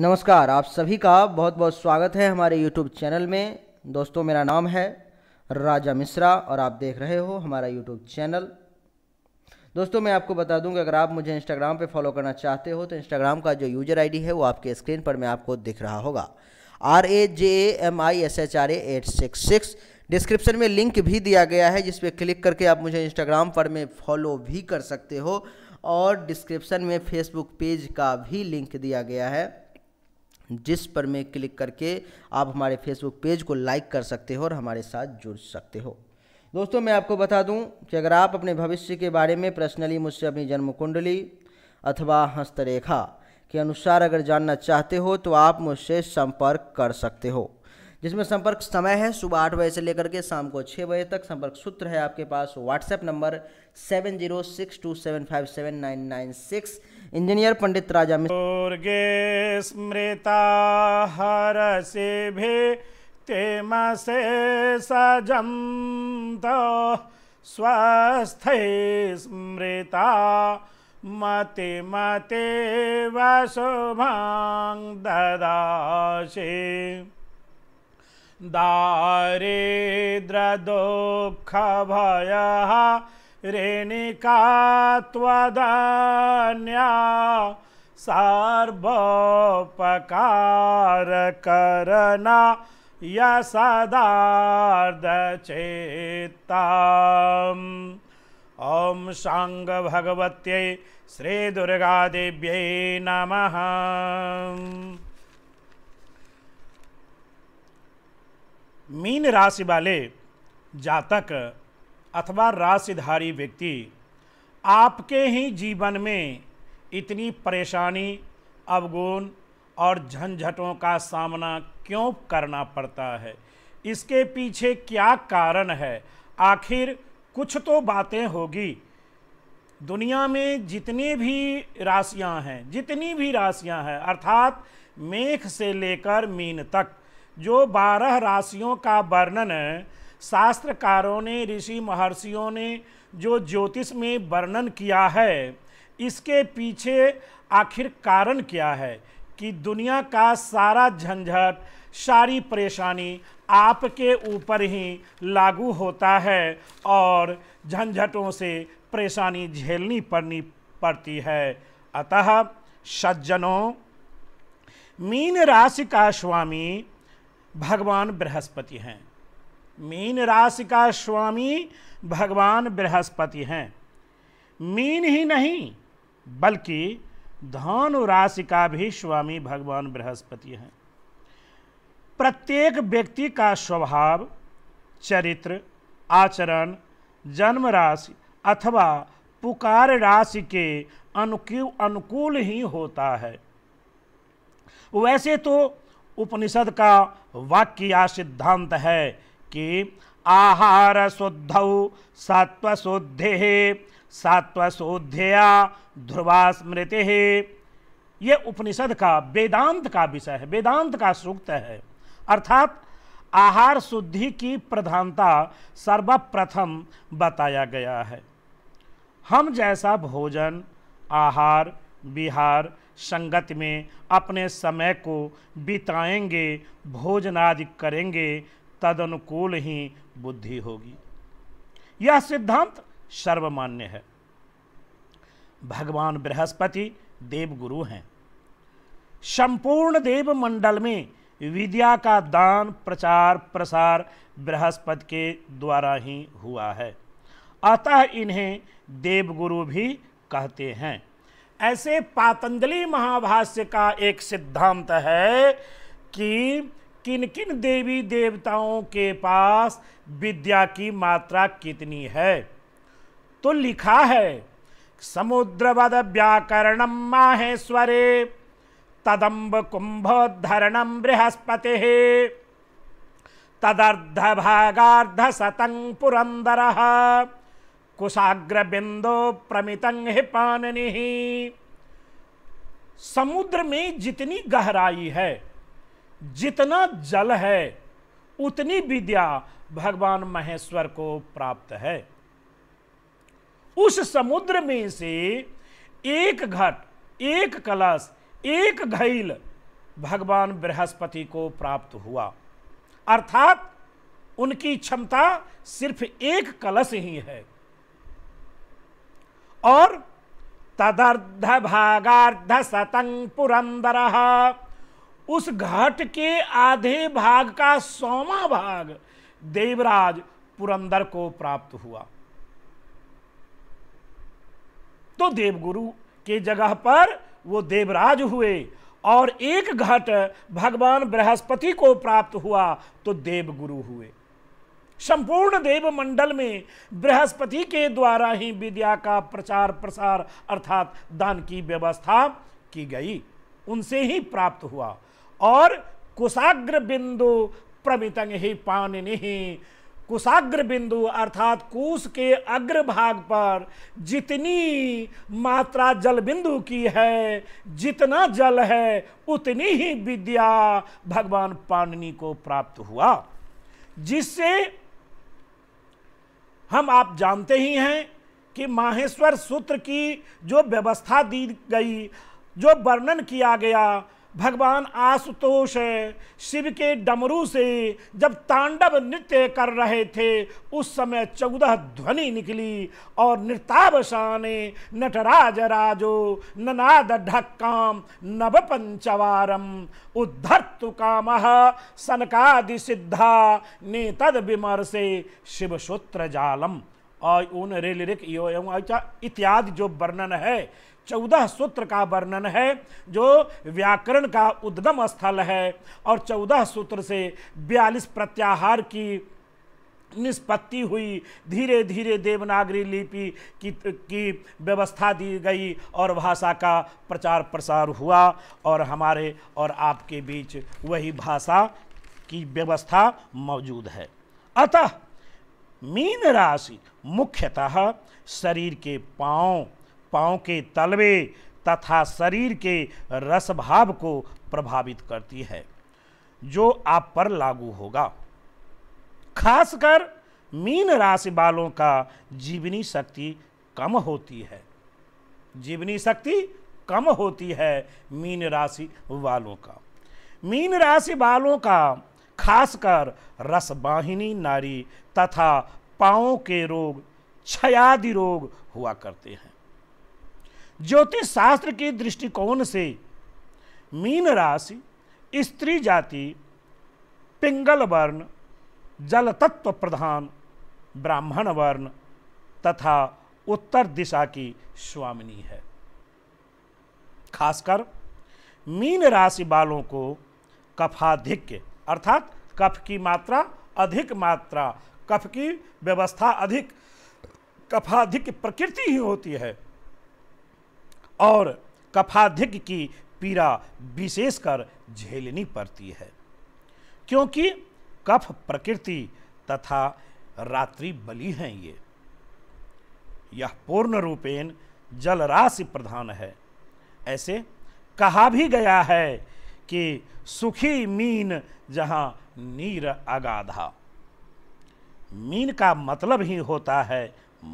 नमस्कार आप सभी का बहुत बहुत स्वागत है हमारे यूट्यूब चैनल में दोस्तों मेरा नाम है राजा मिश्रा और आप देख रहे हो हमारा यूट्यूब चैनल दोस्तों मैं आपको बता दूं कि अगर आप मुझे इंस्टाग्राम पे फॉलो करना चाहते हो तो इंस्टाग्राम का जो यूजर आई है वो आपके स्क्रीन पर मैं आपको दिख रहा होगा R A J M I S H R eight six six description में लिंक भी दिया गया है जिस पर क्लिक करके आप मुझे इंस्टाग्राम पर में फॉलो भी कर सकते हो और डिस्क्रिप्शन में फेसबुक पेज का भी लिंक दिया गया है जिस पर मैं क्लिक करके आप हमारे फेसबुक पेज को लाइक कर सकते हो और हमारे साथ जुड़ सकते हो दोस्तों मैं आपको बता दूं कि अगर आप अपने भविष्य के बारे में पर्सनली मुझसे अपनी जन्म कुंडली अथवा हस्तरेखा के अनुसार अगर जानना चाहते हो तो आप मुझसे संपर्क कर सकते हो जिसमें संपर्क समय है सुबह आठ बजे से लेकर के शाम को छः बजे तक संपर्क सूत्र है आपके पास WhatsApp number seven zero six two seven five seven nine nine six engineer Pandit Raja Mishra स्मृता हर से भी ते से सजम तो स्वस्थ स्मृता मति मते वशुभां ददाशे दारिद्रदुःखभयः रेणिका त्वदन्या सर्वोपकारकरणा यसदार्धचेत्ताम् ॐ साङ्गभगवत्यै श्रीदुर्गादेव्यै नमः मीन राशि वाले जातक अथवा राशिधारी व्यक्ति आपके ही जीवन में इतनी परेशानी अवगुण और झंझटों का सामना क्यों करना पड़ता है इसके पीछे क्या कारण है आखिर कुछ तो बातें होगी दुनिया में जितनी भी राशियां हैं जितनी भी राशियां हैं अर्थात मेघ से लेकर मीन तक जो बारह राशियों का वर्णन शास्त्रकारों ने ऋषि महर्षियों ने जो ज्योतिष में वर्णन किया है इसके पीछे आखिर कारण क्या है कि दुनिया का सारा झंझट सारी परेशानी आपके ऊपर ही लागू होता है और झंझटों से परेशानी झेलनी पड़नी पड़ती है अतः सज्जनों मीन राशि का स्वामी भगवान बृहस्पति हैं मीन राशि का स्वामी भगवान बृहस्पति हैं मीन ही नहीं बल्कि धनु राशि का भी स्वामी भगवान बृहस्पति हैं प्रत्येक व्यक्ति का स्वभाव चरित्र आचरण जन्म राशि अथवा पुकार राशि के अनुकूल अनुकूल ही होता है वैसे तो उपनिषद का वाक्य या सिद्धांत है कि आहार शुद्ध सात्वशुद्धि सात्वशुद्धया ध्रुवा स्मृति ये उपनिषद का वेदांत का विषय है वेदांत का सूक्त है अर्थात आहार शुद्धि की प्रधानता सर्वप्रथम बताया गया है हम जैसा भोजन आहार विहार संगत में अपने समय को बिताएंगे भोजनादि करेंगे तदनुकूल ही बुद्धि होगी यह सिद्धांत सर्वमान्य है भगवान बृहस्पति देवगुरु हैं संपूर्ण देव मंडल में विद्या का दान प्रचार प्रसार बृहस्पति के द्वारा ही हुआ है अतः इन्हें देवगुरु भी कहते हैं ऐसे पातंजलि महाभाष्य का एक सिद्धांत है कि किन किन देवी देवताओं के पास विद्या की मात्रा कितनी है तो लिखा है समुद्रवद व्याकरण माहेश्वरे तदम्ब कुंभोद्धरणम बृहस्पति भागा शतं पुरंदर कुशाग्रबिंदो प्रमितंग पाननि समुद्र में जितनी गहराई है जितना जल है उतनी विद्या भगवान महेश्वर को प्राप्त है उस समुद्र में से एक घट एक कलश एक घैल भगवान बृहस्पति को प्राप्त हुआ अर्थात उनकी क्षमता सिर्फ एक कलश ही है और तदर्ध भागार्ध सतंग पुरंदर उस घाट के आधे भाग का सोमा भाग देवराज पुरंदर को प्राप्त हुआ तो देवगुरु के जगह पर वो देवराज हुए और एक घट भगवान बृहस्पति को प्राप्त हुआ तो देवगुरु हुए संपूर्ण देव मंडल में बृहस्पति के द्वारा ही विद्या का प्रचार प्रसार अर्थात दान की व्यवस्था की गई उनसे ही प्राप्त हुआ और कुशाग्र बिंदु प्रमितंग ही नहीं कुशाग्र बिंदु अर्थात कुश के अग्रभाग पर जितनी मात्रा जल बिंदु की है जितना जल है उतनी ही विद्या भगवान पाणनी को प्राप्त हुआ जिससे हम आप जानते ही हैं कि माहेश्वर सूत्र की जो व्यवस्था दी गई जो वर्णन किया गया भगवान आशुतोष शिव के डमरू से जब तांडव नृत्य कर रहे थे उस समय चौदह ध्वनि निकली और नृतावशान नटराज राजो ननाद ढक्काम नव पंचवारम उद्धर्तु काम सनकादि सिद्धा ने तद विमर्शे शिवसूत्र जालम और उन रेलिरिक इत्यादि जो वर्णन है चौदह सूत्र का वर्णन है जो व्याकरण का उद्गम स्थल है और चौदह सूत्र से बयालीस प्रत्याहार की निष्पत्ति हुई धीरे धीरे देवनागरी लिपि की की व्यवस्था दी गई और भाषा का प्रचार प्रसार हुआ और हमारे और आपके बीच वही भाषा की व्यवस्था मौजूद है अतः मीन राशि मुख्यतः शरीर के पाँव पाँव के तलवे तथा शरीर के रसभाव को प्रभावित करती है जो आप पर लागू होगा खासकर मीन राशि वालों का जीवनी शक्ति कम होती है जीवनी शक्ति कम होती है मीन राशि वालों का मीन राशि वालों का खासकर रसवाहिनी नारी तथा पाओ के रोग क्षयादि रोग हुआ करते हैं ज्योतिष शास्त्र के दृष्टिकोण से मीन राशि स्त्री जाति पिंगल वर्ण जल तत्व प्रधान ब्राह्मण वर्ण तथा उत्तर दिशा की स्वामिनी है खासकर मीन राशि वालों को कफाधिक्य अर्थात कफ की मात्रा अधिक मात्रा कफ की व्यवस्था अधिक कफाधिक प्रकृति ही होती है और कफाधिक की पीड़ा विशेषकर झेलनी पड़ती है क्योंकि कफ प्रकृति तथा रात्रि बलि हैं ये यह पूर्ण रूपेण जलराशि प्रधान है ऐसे कहा भी गया है के सुखी मीन जहाँ नीर अगाधा मीन का मतलब ही होता है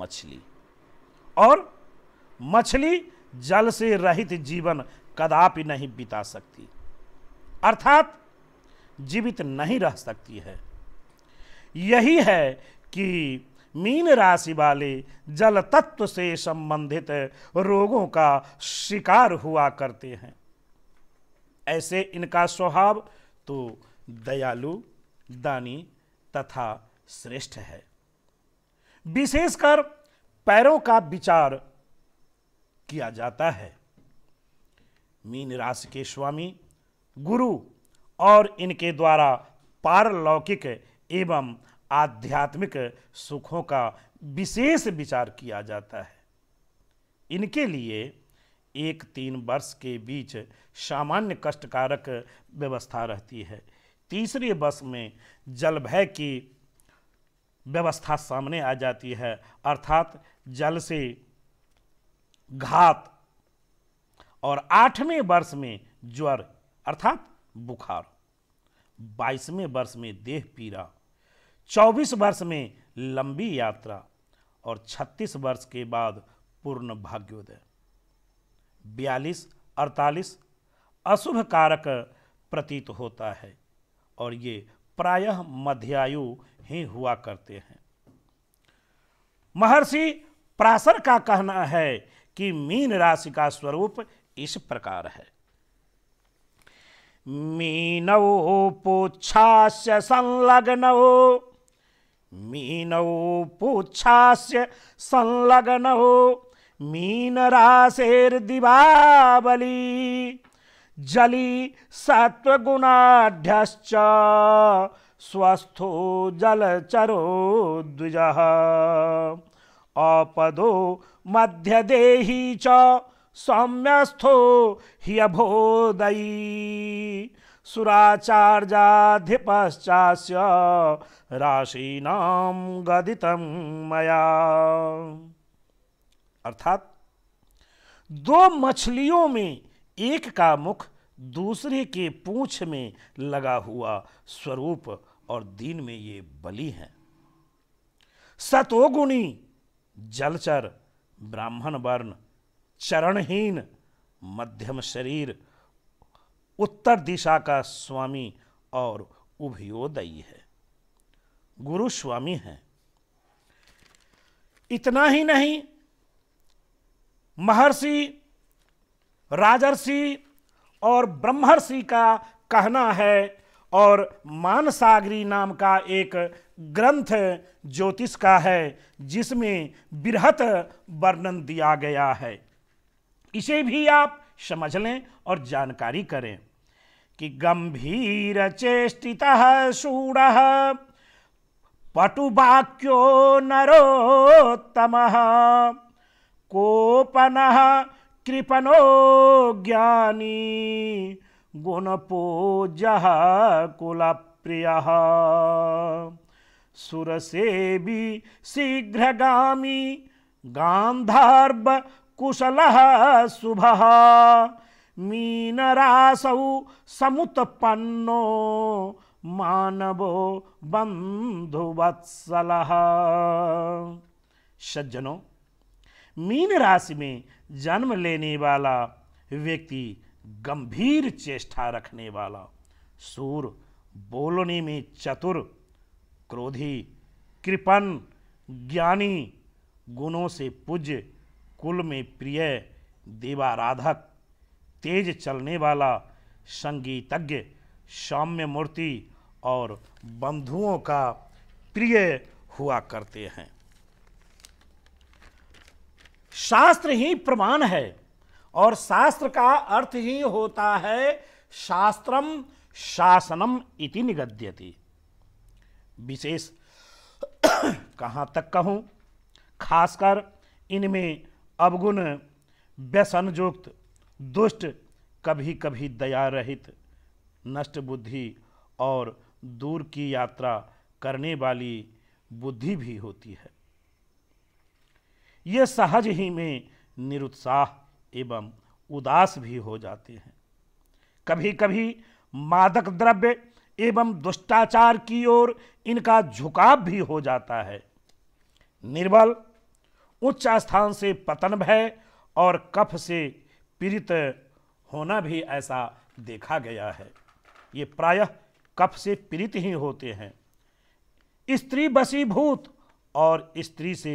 मछली और मछली जल से रहित जीवन कदापि नहीं बिता सकती अर्थात जीवित नहीं रह सकती है यही है कि मीन राशि वाले जल तत्व से संबंधित रोगों का शिकार हुआ करते हैं ऐसे इनका स्वभाव तो दयालु दानी तथा श्रेष्ठ है विशेषकर पैरों का विचार किया जाता है मीन राशि के स्वामी गुरु और इनके द्वारा पारलौकिक एवं आध्यात्मिक सुखों का विशेष विचार किया जाता है इनके लिए एक तीन वर्ष के बीच सामान्य कष्टकारक व्यवस्था रहती है तीसरी बस में जल भय की व्यवस्था सामने आ जाती है अर्थात जल से घात और आठवें वर्ष में ज्वर अर्थात बुखार बाईसवें वर्ष में देह पीड़ा चौबीस वर्ष में लंबी यात्रा और छत्तीस वर्ष के बाद पूर्ण भाग्योदय बयालीस अड़तालीस अशुभ कारक प्रतीत होता है और ये प्रायः मध्यायु ही हुआ करते हैं महर्षि प्रासर का कहना है कि मीन राशि का स्वरूप इस प्रकार है मीनौ पुच्छास्य हो मीनौ पुच्छास्य हो मीन रासेर दिवाबली जली सत्वगुणाढ्यश्च स्वस्थो जलचरो द्विज अपदो मध्यदेही च सौम्यस्थो ह्यभोदयी सुराचार्याधिपश्चास्य राशीनां गदितं मया अर्थात दो मछलियों में एक का मुख दूसरे के पूछ में लगा हुआ स्वरूप और दिन में ये बलि है सतोगुणी जलचर ब्राह्मण वर्ण चरणहीन मध्यम शरीर उत्तर दिशा का स्वामी और उभयोदयी है गुरु स्वामी है इतना ही नहीं महर्षि राजर्षि और ब्रह्मर्षि का कहना है और मानसागरी नाम का एक ग्रंथ ज्योतिष का है जिसमें बृहत वर्णन दिया गया है इसे भी आप समझ लें और जानकारी करें कि गंभीर चेष्टिता शूर पटुवाक्यो नरोत्तम कोपन कृपनो ज्ञानी गुणपूजः कुलप्रियः सुरसेवी शीघ्रगामी गान्धार्भ कुशलः शुभः मीनरासौ समुत्पन्नो मानवो बंधुवत्सल सज्जनों मीन राशि में जन्म लेने वाला व्यक्ति गंभीर चेष्टा रखने वाला सूर बोलने में चतुर क्रोधी कृपण ज्ञानी गुणों से पूज्य कुल में प्रिय देवाराधक तेज चलने वाला संगीतज्ञ सौम्य मूर्ति और बंधुओं का प्रिय हुआ करते हैं शास्त्र ही प्रमाण है और शास्त्र का अर्थ ही होता है शास्त्रम शासनम इति निगद्यति विशेष कहाँ तक कहूँ खासकर इनमें अवगुण व्यसनयुक्त दुष्ट कभी कभी दया रहित नष्ट बुद्धि और दूर की यात्रा करने वाली बुद्धि भी होती है ये सहज ही में निरुत्साह एवं उदास भी हो जाते हैं कभी कभी मादक द्रव्य एवं दुष्टाचार की ओर इनका झुकाव भी हो जाता है निर्बल उच्च स्थान से पतन भय और कफ से पीड़ित होना भी ऐसा देखा गया है ये प्रायः कफ से पीड़ित ही होते हैं स्त्री बसीभूत और स्त्री से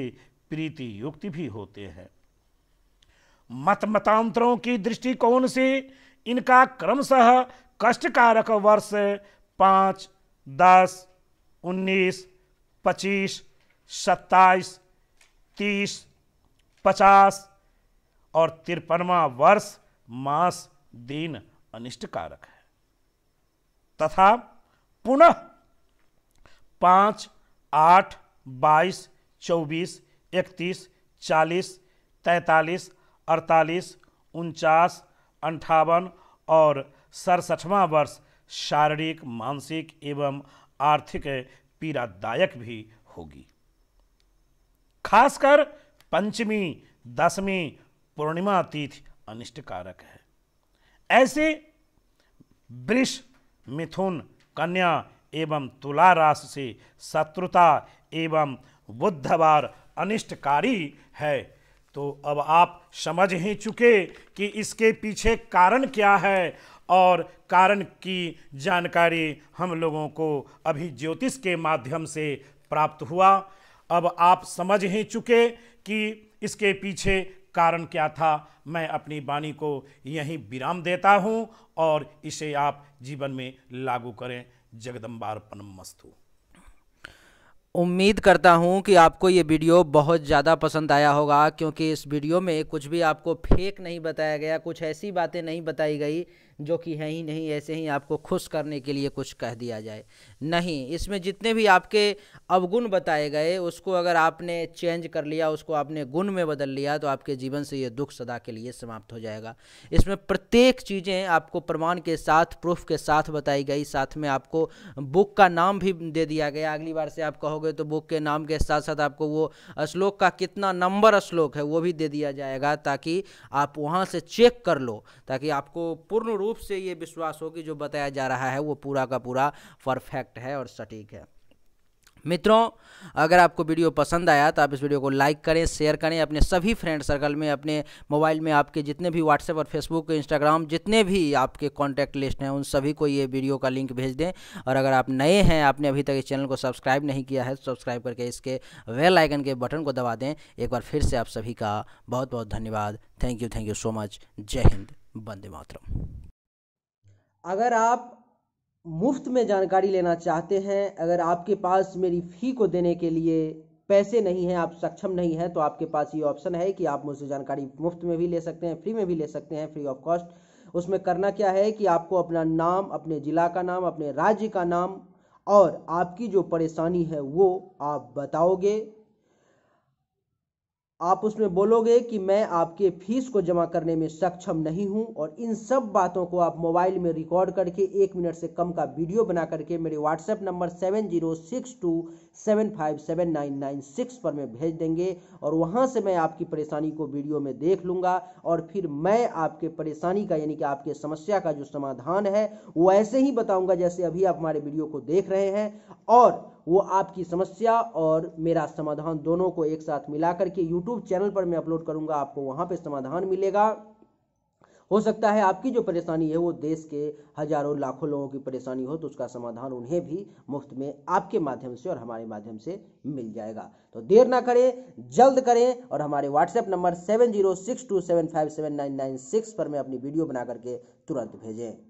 प्रीति युक्ति भी होते हैं मत मतांतरों की दृष्टिकोण से इनका क्रमशः कष्टकारक वर्ष पाँच दस उन्नीस पच्चीस सत्ताईस तीस पचास और तिरपनवा वर्ष मास दिन अनिष्टकारक है तथा पुनः पाँच आठ बाईस चौबीस इकतीस चालीस तैंतालीस अड़तालीस उनचास अंठावन और सड़सठवा वर्ष शारीरिक मानसिक एवं आर्थिक पीड़ादायक भी होगी खासकर पंचमी दसवीं पूर्णिमा तिथि अनिष्टकारक है ऐसे वृष मिथुन कन्या एवं तुला राशि से शत्रुता एवं बुधवार अनिष्टकारी है तो अब आप समझ ही चुके कि इसके पीछे कारण क्या है और कारण की जानकारी हम लोगों को अभी ज्योतिष के माध्यम से प्राप्त हुआ अब आप समझ ही चुके कि इसके पीछे कारण क्या था मैं अपनी वाणी को यहीं विराम देता हूँ और इसे आप जीवन में लागू करें जगदम्बारपनम मस्तु उम्मीद करता हूँ कि आपको ये वीडियो बहुत ज़्यादा पसंद आया होगा क्योंकि इस वीडियो में कुछ भी आपको फेक नहीं बताया गया कुछ ऐसी बातें नहीं बताई गई जो कि है ही नहीं ऐसे ही आपको खुश करने के लिए कुछ कह दिया जाए नहीं इसमें जितने भी आपके अवगुण बताए गए उसको अगर आपने चेंज कर लिया उसको आपने गुण में बदल लिया तो आपके जीवन से ये दुख सदा के लिए समाप्त हो जाएगा इसमें प्रत्येक चीज़ें आपको प्रमाण के साथ प्रूफ के साथ बताई गई साथ में आपको बुक का नाम भी दे दिया गया अगली बार से आप कहोगे तो बुक के नाम के साथ साथ आपको वो श्लोक का कितना नंबर श्लोक है वो भी दे दिया जाएगा ताकि आप वहाँ से चेक कर लो ताकि आपको पूर्ण रूप रूप से ये विश्वास हो कि जो बताया जा रहा है वो पूरा का पूरा परफेक्ट है और सटीक है मित्रों अगर आपको वीडियो पसंद आया तो आप इस वीडियो को लाइक करें शेयर करें अपने सभी फ्रेंड सर्कल में अपने मोबाइल में आपके जितने भी व्हाट्सएप और फेसबुक इंस्टाग्राम जितने भी आपके कॉन्टैक्ट लिस्ट हैं उन सभी को ये वीडियो का लिंक भेज दें और अगर आप नए हैं आपने अभी तक इस चैनल को सब्सक्राइब नहीं किया है तो सब्सक्राइब करके इसके वेल आइकन के बटन को दबा दें एक बार फिर से आप सभी का बहुत बहुत धन्यवाद thank you thank you so much जय हिंद बंदे मातरम अगर आप मुफ्त में जानकारी लेना चाहते हैं अगर आपके पास मेरी फ़ी को देने के लिए पैसे नहीं हैं आप सक्षम नहीं हैं तो आपके पास ये ऑप्शन है कि आप मुझसे जानकारी मुफ्त में भी ले सकते हैं फ्री में भी ले सकते हैं फ्री ऑफ कॉस्ट उसमें करना क्या है कि आपको अपना नाम अपने ज़िला का नाम अपने राज्य का नाम और आपकी जो परेशानी है वो आप बताओगे आप उसमें बोलोगे कि मैं आपके फीस को जमा करने में सक्षम नहीं हूं और इन सब बातों को आप मोबाइल में रिकॉर्ड करके एक मिनट से कम का वीडियो बना करके मेरे WhatsApp number seven zero six two seven five seven nine nine six पर मैं भेज देंगे और वहाँ से मैं आपकी परेशानी को वीडियो में देख लूँगा और फिर मैं आपके परेशानी का यानी कि आपके समस्या का जो समाधान है वो ऐसे ही बताऊँगा जैसे अभी आप हमारे वीडियो को देख रहे हैं और वो आपकी समस्या और मेरा समाधान दोनों को एक साथ मिला करके यूट्यूब चैनल पर मैं अपलोड करूँगा आपको वहाँ पर समाधान मिलेगा हो सकता है आपकी जो परेशानी है वो देश के हजारों लाखों लोगों की परेशानी हो तो उसका समाधान उन्हें भी मुफ्त में आपके माध्यम से और हमारे माध्यम से मिल जाएगा तो देर ना करें जल्द करें और हमारे WhatsApp number seven zero six two seven five seven nine nine six पर मैं अपनी वीडियो बना करके तुरंत भेजें